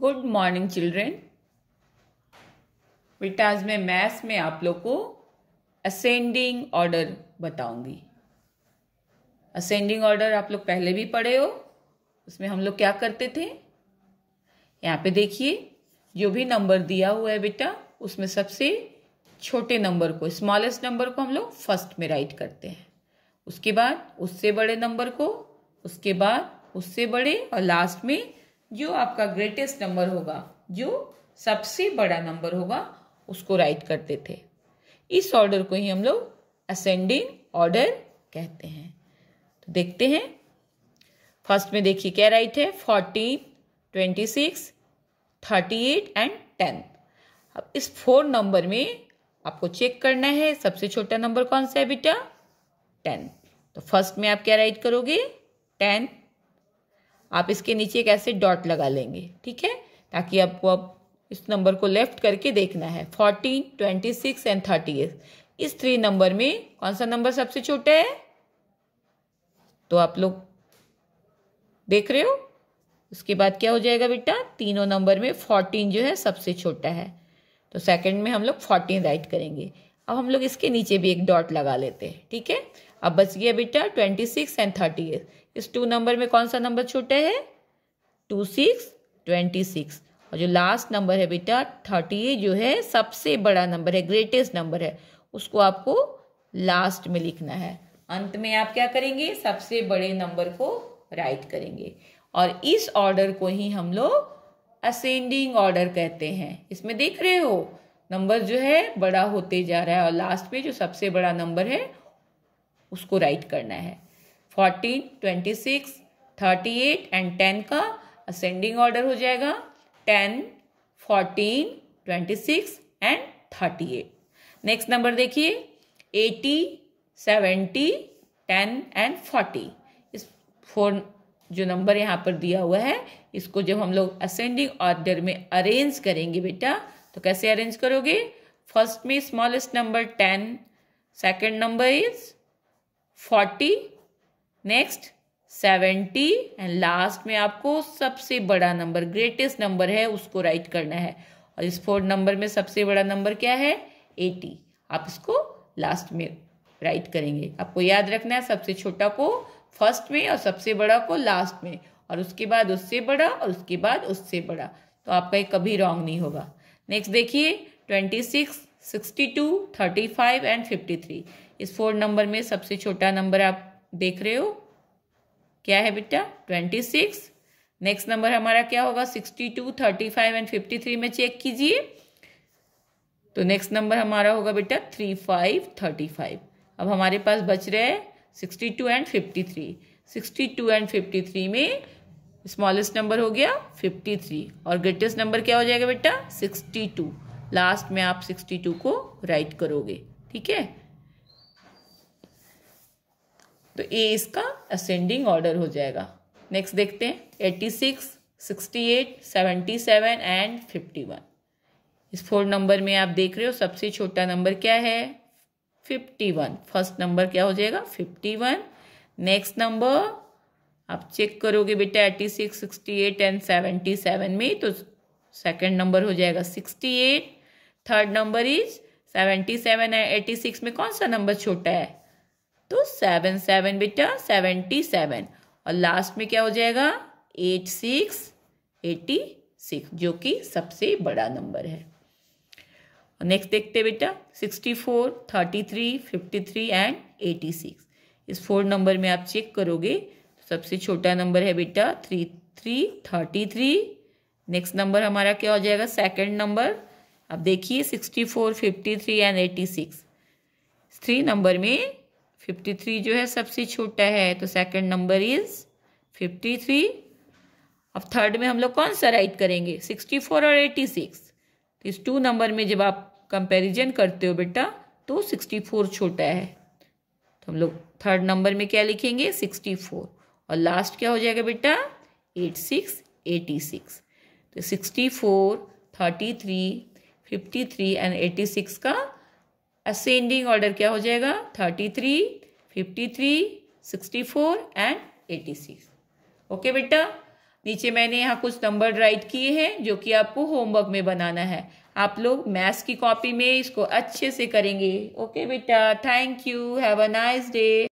good morning children बेटा आज मैं मैथ्स में आप लोग को असेंडिंग ऑर्डर बताऊंगी असेंडिंग ऑर्डर आप लोग पहले भी पढ़े हो उसमें हम लोग क्या करते थे यहाँ पे देखिए जो भी नंबर दिया हुआ है बेटा उसमें सबसे छोटे नंबर को स्मॉलेस्ट नंबर को हम लोग फर्स्ट में राइट करते हैं उसके बाद उससे बड़े नंबर को उसके बाद उससे बड़े और लास्ट में जो आपका ग्रेटेस्ट नंबर होगा जो सबसे बड़ा नंबर होगा उसको राइट करते थे इस ऑर्डर को ही हम लोग असेंडिंग ऑर्डर कहते हैं तो देखते हैं फर्स्ट में देखिए क्या राइट है fourteen twenty six thirty eight and ten अब इस फोर नंबर में आपको चेक करना है सबसे छोटा नंबर कौन सा है बेटा टेन तो फर्स्ट में आप क्या राइट करोगे टेन आप इसके नीचे एक ऐसे डॉट लगा लेंगे ठीक है ताकि आपको अब इस नंबर को लेफ्ट करके देखना है fourteen twenty six and thirty eight इस थ्री नंबर में कौन सा नंबर सबसे छोटा है तो आप लोग देख रहे हो उसके बाद क्या हो जाएगा बेटा तीनों नंबर में फोर्टीन जो है सबसे छोटा है तो सेकंड में हम लोग फोर्टीन राइट करेंगे अब हम लोग इसके नीचे भी एक डॉट लगा लेते हैं ठीक है अब बच गया बेटा twenty six and thirty eight इस टू नंबर में कौन सा नंबर छोटा है टू सिक्स ट्वेंटी सिक्स और जो लास्ट नंबर है बेटा थर्टी जो है सबसे बड़ा नंबर है ग्रेटेस्ट नंबर है उसको आपको लास्ट में लिखना है अंत में आप क्या करेंगे सबसे बड़े नंबर को राइट करेंगे और इस ऑर्डर को ही हम लोग असेंडिंग ऑर्डर कहते हैं इसमें देख रहे हो नंबर जो है बड़ा होते जा रहा है और लास्ट में जो सबसे बड़ा नंबर है उसको राइट करना है fourteen twenty six thirty eight and ten का असेंडिंग ऑर्डर हो जाएगा ten fourteen twenty six and thirty eight next number देखिए eighty seventy ten and forty इस फोर जो नंबर यहाँ पर दिया हुआ है इसको जब हम लोग असेंडिंग ऑर्डर में अरेंज करेंगे बेटा तो कैसे अरेंज करोगे फर्स्ट में smallest number ten second number is forty next seventy and last में आपको सबसे बड़ा नंबर ग्रेटेस्ट नंबर है उसको राइट करना है और इस फोर्थ नंबर में सबसे बड़ा नंबर क्या है एटी आप इसको लास्ट में राइट करेंगे आपको याद रखना है सबसे छोटा को फर्स्ट में और सबसे बड़ा को लास्ट में और उसके बाद उससे बड़ा और उसके बाद उससे बड़ा तो आपका ये कभी रॉन्ग नहीं होगा नेक्स्ट देखिए twenty six sixty two thirty five and fifty three इस फोर नंबर में सबसे छोटा नंबर आप देख रहे हो क्या है बेटा ट्वेंटी सिक्स नेक्स्ट नंबर हमारा क्या होगा sixty two thirty five and fifty three में चेक कीजिए तो नेक्स्ट नंबर हमारा होगा बेटा थ्री फाइव थर्टी फाइव अब हमारे पास बच रहे हैं sixty two and fifty three sixty two and fifty three में स्मॉलेस्ट नंबर हो गया फिफ्टी थ्री और ग्रेटेस्ट नंबर क्या हो जाएगा बेटा सिक्सटी टू लास्ट में आप सिक्सटी टू को राइट करोगे ठीक है तो ए इसका असेंडिंग ऑर्डर हो जाएगा नेक्स्ट देखते हैं eighty six sixty eight seventy seven and fifty one इस फोर नंबर में आप देख रहे हो सबसे छोटा नंबर क्या है फिफ्टी वन फर्स्ट नंबर क्या हो जाएगा फिफ्टी वन नेक्स्ट नंबर आप चेक करोगे बेटा eighty six sixty eight and seventy seven में तो सेकेंड नंबर हो जाएगा sixty eight third number is seventy seven and eighty six में कौन सा नंबर छोटा है तो सेवन सेवन बेटा सेवेंटी सेवन और लास्ट में क्या हो जाएगा एट सिक्स एटी सिक्स जो कि सबसे बड़ा नंबर है नेक्स्ट देखते बेटा sixty four thirty three fifty three and eighty six इस फोर नंबर में आप चेक करोगे सबसे छोटा नंबर है बेटा three three thirty three next number हमारा क्या हो जाएगा सेकंड नंबर अब देखिए sixty four fifty three and eighty six three number में फिफ्टी थ्री जो है सबसे छोटा है तो second number is fifty three अब थर्ड में हम लोग कौन सा राइट करेंगे सिक्सटी फोर और एटी सिक्स तो इस टू नंबर में जब आप कंपैरिजन करते हो बेटा तो सिक्सटी फोर छोटा है तो हम लोग थर्ड नंबर में क्या लिखेंगे सिक्सटी फोर और लास्ट क्या हो जाएगा बेटा एट सिक्स एटी सिक्स तो sixty four thirty three fifty three and eighty six का असेंडिंग ऑर्डर क्या हो जाएगा thirty three fifty three sixty four and eighty six okay बेटा नीचे मैंने यहाँ कुछ नंबर राइट किए हैं जो कि आपको होमवर्क में बनाना है आप लोग मैथ्स की कॉपी में इसको अच्छे से करेंगे ओके बेटा thank you have a nice day